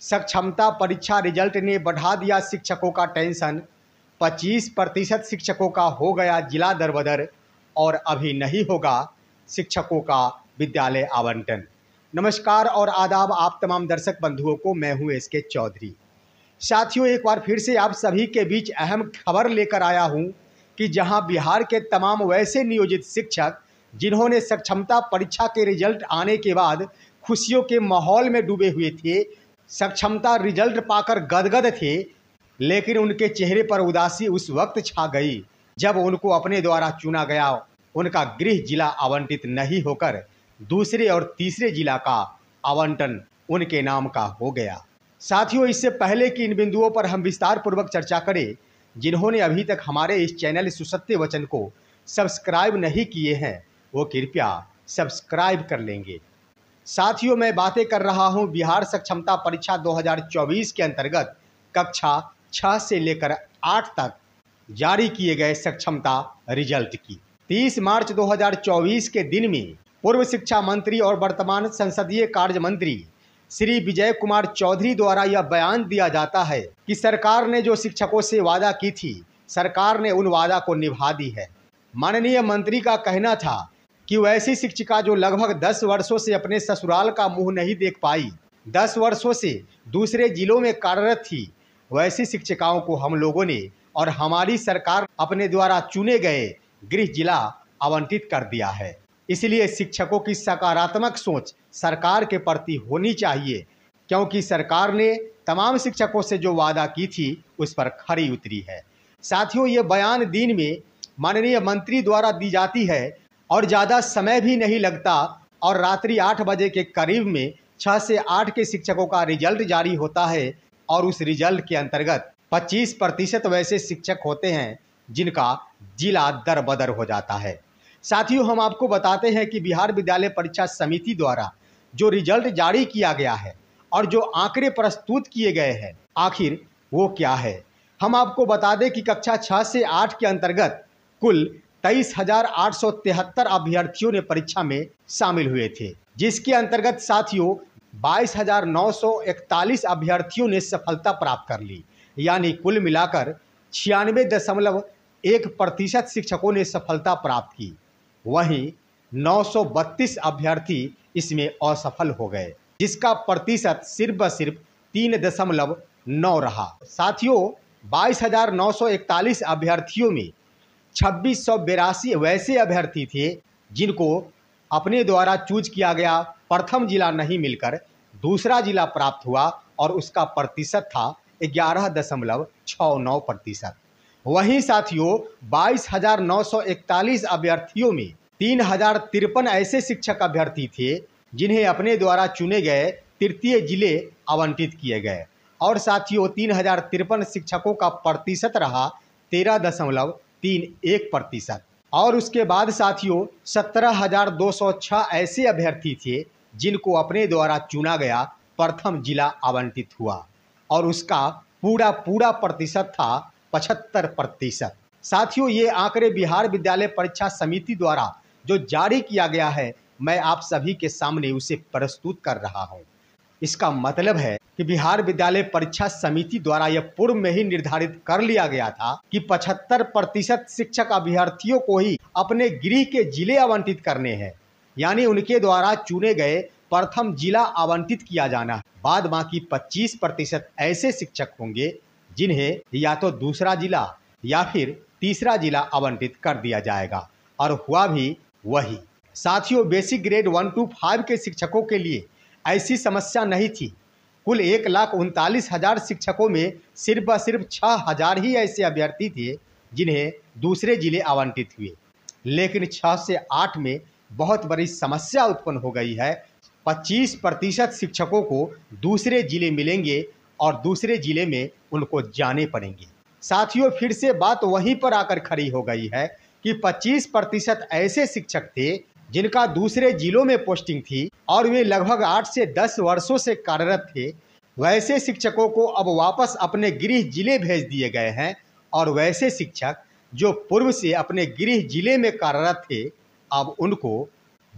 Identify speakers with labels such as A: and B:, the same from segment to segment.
A: सक्षमता परीक्षा रिजल्ट ने बढ़ा दिया शिक्षकों का टेंशन 25 प्रतिशत शिक्षकों का हो गया जिला दरबदर और अभी नहीं होगा शिक्षकों का विद्यालय आवंटन नमस्कार और आदाब आप तमाम दर्शक बंधुओं को मैं हूं एस के चौधरी साथियों एक बार फिर से आप सभी के बीच अहम खबर लेकर आया हूं कि जहां बिहार के तमाम वैसे नियोजित शिक्षक जिन्होंने सक्षमता परीक्षा के रिजल्ट आने के बाद खुशियों के माहौल में डूबे हुए थे सक्षमता रिजल्ट पाकर गदगद थे लेकिन उनके चेहरे पर उदासी उस वक्त छा गई जब उनको अपने द्वारा चुना गया उनका गृह जिला आवंटित नहीं होकर दूसरे और तीसरे जिला का आवंटन उनके नाम का हो गया साथियों इससे पहले कि इन बिंदुओं पर हम विस्तार पूर्वक चर्चा करें जिन्होंने अभी तक हमारे इस चैनल सुसत्य वचन को सब्सक्राइब नहीं किए हैं वो कृपया सब्सक्राइब कर लेंगे साथियों मैं बातें कर रहा हूं बिहार सक्षमता परीक्षा 2024 के अंतर्गत कक्षा छः से लेकर आठ तक जारी किए गए सक्षमता रिजल्ट की 30 मार्च 2024 के दिन में पूर्व शिक्षा मंत्री और वर्तमान संसदीय कार्य मंत्री श्री विजय कुमार चौधरी द्वारा यह बयान दिया जाता है कि सरकार ने जो शिक्षकों से वादा की थी सरकार ने उन वादा को निभा दी है माननीय मंत्री का कहना था कि वैसी शिक्षिका जो लगभग दस वर्षों से अपने ससुराल का मुंह नहीं देख पाई दस वर्षों से दूसरे जिलों में कार्यरत थी वैसी शिक्षिकाओं को हम लोगों ने और हमारी सरकार अपने द्वारा चुने गए गृह जिला आवंटित कर दिया है इसलिए शिक्षकों की सकारात्मक सोच सरकार के प्रति होनी चाहिए क्योंकि सरकार ने तमाम शिक्षकों से जो वादा की थी उस पर खरी उतरी है साथियों ये बयान दिन में माननीय मंत्री द्वारा दी जाती है और ज़्यादा समय भी नहीं लगता और रात्रि आठ बजे के करीब में छः से आठ के शिक्षकों का रिजल्ट जारी होता है और उस रिजल्ट के अंतर्गत 25 प्रतिशत वैसे शिक्षक होते हैं जिनका जिला दर बदर हो जाता है साथियों हम आपको बताते हैं कि बिहार विद्यालय परीक्षा समिति द्वारा जो रिजल्ट जारी किया गया है और जो आंकड़े प्रस्तुत किए गए हैं आखिर वो क्या है हम आपको बता दें कि कक्षा छः से आठ के अंतर्गत कुल तेईस हजार आठ सौ तिहत्तर अभ्यर्थियों ने परीक्षा में शामिल हुए थे जिसके अंतर्गत साथियों बाईस हजार नौ सौ इकतालीस अभ्यर्थियों ने सफलता प्राप्त कर ली यानी कुल मिलाकर छियानवे दशमलव एक प्रतिशत शिक्षकों ने सफलता प्राप्त की वहीं 932 अभ्यर्थी इसमें असफल हो गए जिसका प्रतिशत सिर्फ सिर्फ तीन दशमलव नौ रहा साथियों 22,941 अभ्यर्थियों में छब्बीस सौ बेरासी वैसे अभ्यर्थी थे जिनको अपने द्वारा चूज किया गया प्रथम जिला नहीं मिलकर दूसरा जिला प्राप्त हुआ और उसका प्रतिशत था ग्यारह दशमलव छः नौ प्रतिशत वहीं साथियों बाईस हजार नौ सौ इकतालीस अभ्यर्थियों में तीन हजार तिरपन ऐसे शिक्षक अभ्यर्थी थे जिन्हें अपने द्वारा चुने गए तृतीय जिले आवंटित किए गए और साथियों तीन हजार तिरपन शिक्षकों का प्रतिशत रहा तेरह दशमलव तीन एक प्रतिशत और उसके बाद साथियों सत्रह हजार दो सौ छः ऐसे अभ्यर्थी थे जिनको अपने द्वारा चुना गया प्रथम जिला आवंटित हुआ और उसका पूरा पूरा प्रतिशत था पचहत्तर प्रतिशत साथियों ये आंकड़े बिहार विद्यालय परीक्षा समिति द्वारा जो जारी किया गया है मैं आप सभी के सामने उसे प्रस्तुत कर रहा हूँ इसका मतलब है कि बिहार विद्यालय परीक्षा समिति द्वारा यह पूर्व में ही निर्धारित कर लिया गया था कि 75 प्रतिशत शिक्षक अभ्यर्थियों को ही अपने गृह के जिले आवंटित करने हैं यानी उनके द्वारा चुने गए प्रथम जिला आवंटित किया जाना है बाद बाकी पच्चीस प्रतिशत ऐसे शिक्षक होंगे जिन्हें या तो दूसरा जिला या फिर तीसरा जिला आवंटित कर दिया जाएगा और हुआ भी वही साथियों basic grade one two five के शिक्षकों के लिए ऐसी समस्या नहीं थी कुल एक लाख उनतालीस हज़ार शिक्षकों में सिर्फ ब सिर्फ छः हज़ार ही ऐसे अभ्यर्थी थे जिन्हें दूसरे जिले आवंटित हुए लेकिन छः से आठ में बहुत बड़ी समस्या उत्पन्न हो गई है पच्चीस प्रतिशत शिक्षकों को दूसरे जिले मिलेंगे और दूसरे जिले में उनको जाने पड़ेंगे साथियों फिर से बात वहीं पर आकर खड़ी हो गई है कि 25 प्रतिशत ऐसे शिक्षक थे जिनका दूसरे जिलों में पोस्टिंग थी और वे लगभग आठ से दस वर्षों से कार्यरत थे वैसे शिक्षकों को अब वापस अपने गृह जिले भेज दिए गए हैं और वैसे शिक्षक जो पूर्व से अपने गृह जिले में कार्यरत थे अब उनको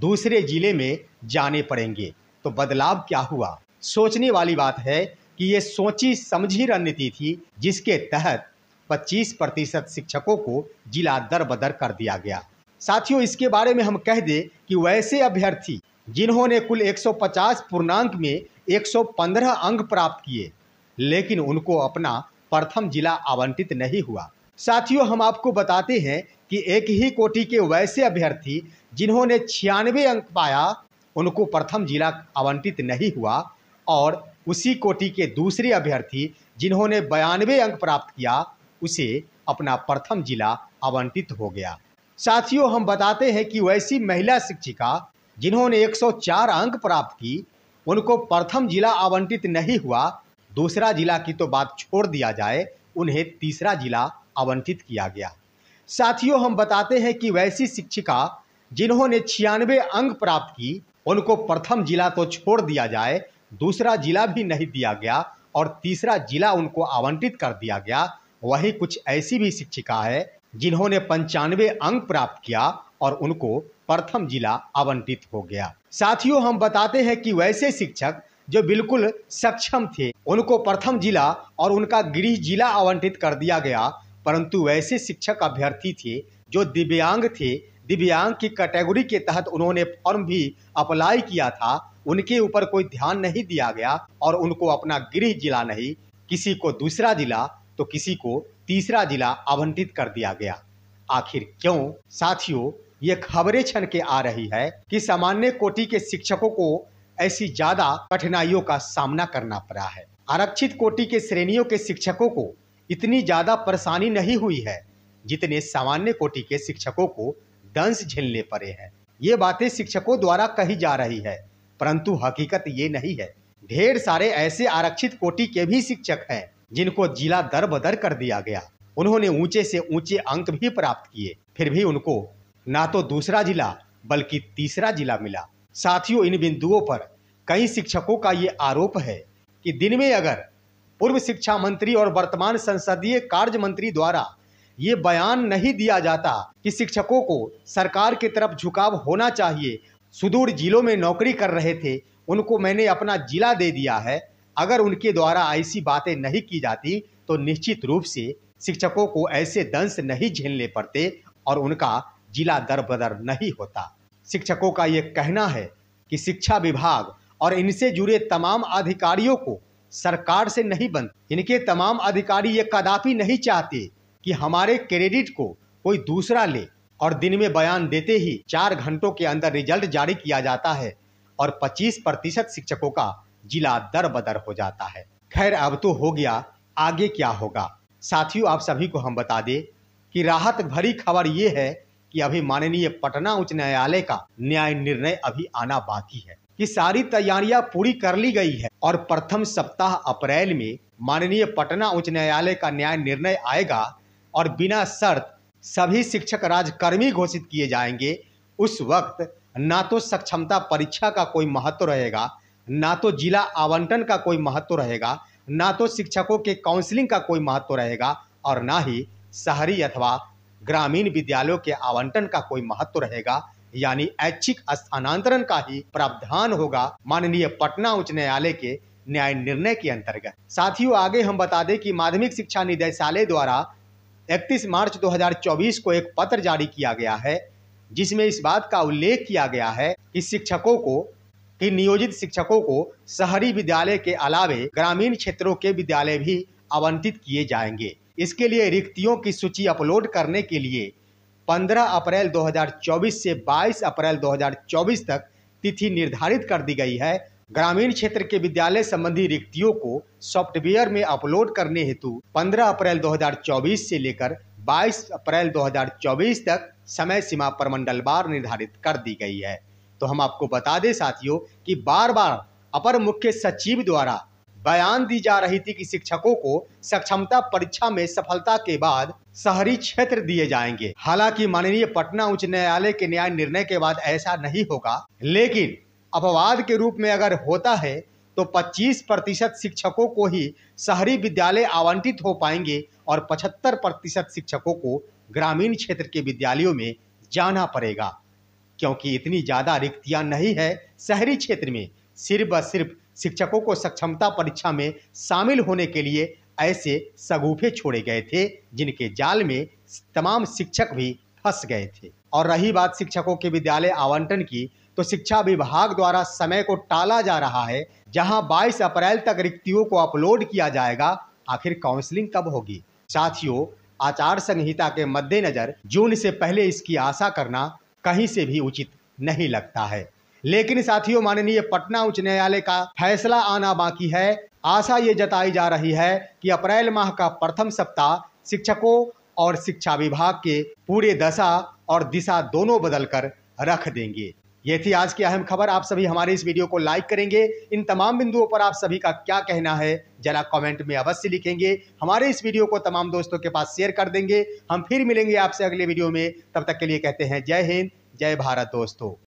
A: दूसरे जिले में जाने पड़ेंगे तो बदलाव क्या हुआ सोचने वाली बात है कि ये सोची समझी रणनीति थी जिसके तहत 25 प्रतिशत शिक्षकों को जिला दर बदर कर दिया गया साथियों इसके बारे में हम कह दें कि वैसे अभ्यर्थी जिन्होंने कुल 150 पूर्णांक में 115 अंक प्राप्त किए लेकिन उनको अपना प्रथम जिला आवंटित नहीं हुआ साथियों हम आपको बताते हैं कि एक ही कोटि के वैसे अभ्यर्थी जिन्होंने छियानवे अंक पाया उनको प्रथम जिला आवंटित नहीं हुआ और उसी कोटि के दूसरे अभ्यर्थी जिन्होंने बयानवे अंक प्राप्त किया उसे अपना प्रथम जिला आवंटित हो गया साथियों हम बताते हैं कि वैसी महिला शिक्षिका जिन्होंने 104 अंक प्राप्त की उनको प्रथम जिला आवंटित नहीं हुआ दूसरा जिला की तो बात छोड़ दिया जाए उन्हें तीसरा जिला आवंटित किया गया साथियों हम बताते हैं कि वैसी शिक्षिका जिन्होंने छियानवे अंक प्राप्त की उनको प्रथम जिला तो छोड़ दिया जाए दूसरा जिला भी नहीं दिया गया और तीसरा जिला उनको आवंटित कर दिया गया वही कुछ ऐसी भी शिक्षिका है जिन्होंने पंचानवे अंक प्राप्त किया और उनको प्रथम जिला आवंटित हो गया साथियों हम बताते हैं कि वैसे शिक्षक जो बिल्कुल सक्षम थे उनको प्रथम जिला और उनका गृह जिला आवंटित कर दिया गया परंतु वैसे शिक्षक अभ्यर्थी थे जो दिव्यांग थे दिव्यांग की कैटेगरी के तहत उन्होंने फॉर्म भी अप्लाई किया था उनके ऊपर कोई ध्यान नहीं दिया गया और उनको अपना गृह जिला नहीं किसी को दूसरा जिला तो किसी को तीसरा जिला आवंटित कर दिया गया आखिर क्यों साथियों ये खबरें छन के आ रही है कि सामान्य कोटि के शिक्षकों को ऐसी ज्यादा कठिनाइयों का सामना करना पड़ा है आरक्षित कोटि के श्रेणियों के शिक्षकों को इतनी ज्यादा परेशानी नहीं हुई है जितने सामान्य कोटि के शिक्षकों को दंश झेलने पड़े हैं ये बातें शिक्षकों द्वारा कही जा रही है परंतु हकीकत ये नहीं है ढेर सारे ऐसे आरक्षित कोटि के भी शिक्षक हैं जिनको जिला दर बदर कर दिया गया उन्होंने ऊंचे से ऊंचे अंक भी प्राप्त किए फिर भी उनको ना तो दूसरा जिला बल्कि तीसरा जिला मिला साथियों इन बिंदुओं पर कई शिक्षकों का ये आरोप है कि दिन में अगर पूर्व शिक्षा मंत्री और वर्तमान संसदीय कार्य मंत्री द्वारा ये बयान नहीं दिया जाता कि शिक्षकों को सरकार की तरफ झुकाव होना चाहिए सुदूर जिलों में नौकरी कर रहे थे उनको मैंने अपना जिला दे दिया है अगर उनके द्वारा ऐसी बातें नहीं की जाती तो निश्चित रूप से शिक्षकों को ऐसे दंश नहीं झेलने पड़ते और उनका जिला दर बदर नहीं होता शिक्षकों का ये कहना है कि शिक्षा विभाग और इनसे जुड़े तमाम अधिकारियों को सरकार से नहीं बनते इनके तमाम अधिकारी ये कदापि नहीं चाहते कि हमारे क्रेडिट को कोई दूसरा ले और दिन में बयान देते ही चार घंटों के अंदर रिजल्ट जारी किया जाता है और 25 प्रतिशत शिक्षकों का जिला दर बदर हो जाता है खैर अब तो हो गया आगे क्या होगा साथियों आप सभी को हम बता दें कि राहत भरी खबर ये है कि अभी माननीय पटना उच्च न्यायालय का न्याय निर्णय अभी आना बाकी है कि सारी तैयारियां पूरी कर ली गई है और प्रथम सप्ताह अप्रैल में माननीय पटना उच्च न्यायालय का न्याय निर्णय आएगा और बिना शर्त सभी शिक्षक राजकर्मी घोषित किए जाएंगे उस वक्त ना तो सक्षमता परीक्षा का कोई महत्व रहेगा ना तो जिला आवंटन का कोई महत्व रहेगा ना तो शिक्षकों के काउंसलिंग का कोई महत्व रहेगा और ना ही शहरी अथवा ग्रामीण विद्यालयों के आवंटन का कोई महत्व रहेगा यानी ऐच्छिक स्थानांतरण का ही प्रावधान होगा माननीय पटना उच्च न्यायालय के न्याय निर्णय के अंतर्गत साथियों आगे हम बता दें कि माध्यमिक शिक्षा निदेशालय द्वारा 31 मार्च 2024 को एक पत्र जारी किया गया है जिसमें इस बात का उल्लेख किया गया है कि शिक्षकों को कि नियोजित शिक्षकों को शहरी विद्यालय के अलावे ग्रामीण क्षेत्रों के विद्यालय भी आवंटित किए जाएंगे इसके लिए रिक्तियों की सूची अपलोड करने के लिए 15 अप्रैल 2024 से 22 अप्रैल 2024 तक तिथि निर्धारित कर दी गई है ग्रामीण क्षेत्र के विद्यालय संबंधी रिक्तियों को सॉफ्टवेयर में अपलोड करने हेतु 15 अप्रैल 2024 से लेकर 22 अप्रैल 2024 तक समय सीमा प्रमंडल बार निर्धारित कर दी गई है तो हम आपको बता दें साथियों कि बार बार अपर मुख्य सचिव द्वारा बयान दी जा रही थी कि शिक्षकों को सक्षमता परीक्षा में सफलता के बाद शहरी क्षेत्र दिए जाएंगे हालांकि माननीय पटना उच्च न्यायालय के न्याय निर्णय के बाद ऐसा नहीं होगा लेकिन अपवाद के रूप में अगर होता है तो 25 प्रतिशत शिक्षकों को ही शहरी विद्यालय आवंटित हो पाएंगे और 75 प्रतिशत शिक्षकों को ग्रामीण क्षेत्र के विद्यालयों में जाना पड़ेगा क्योंकि इतनी ज़्यादा रिक्तियां नहीं है शहरी क्षेत्र में सिर्फ व सिर्फ शिक्षकों को सक्षमता परीक्षा में शामिल होने के लिए ऐसे सगूफे छोड़े गए थे जिनके जाल में तमाम शिक्षक भी फंस गए थे और रही बात शिक्षकों के विद्यालय आवंटन की तो शिक्षा विभाग द्वारा समय को टाला जा रहा है जहां 22 अप्रैल तक रिक्तियों को अपलोड किया जाएगा आखिर काउंसलिंग कब होगी साथियों आचार संहिता के मद्देनजर जून से पहले इसकी आशा करना कहीं से भी उचित नहीं लगता है लेकिन साथियों माननीय पटना उच्च न्यायालय का फैसला आना बाकी है आशा ये जताई जा रही है कि अप्रैल माह का प्रथम सप्ताह शिक्षकों और शिक्षा विभाग के पूरे दशा और दिशा दोनों बदलकर रख देंगे ये थी आज की अहम खबर आप सभी हमारे इस वीडियो को लाइक करेंगे इन तमाम बिंदुओं पर आप सभी का क्या कहना है जरा कमेंट में अवश्य लिखेंगे हमारे इस वीडियो को तमाम दोस्तों के पास शेयर कर देंगे हम फिर मिलेंगे आपसे अगले वीडियो में तब तक के लिए कहते हैं जय हिंद जय भारत दोस्तों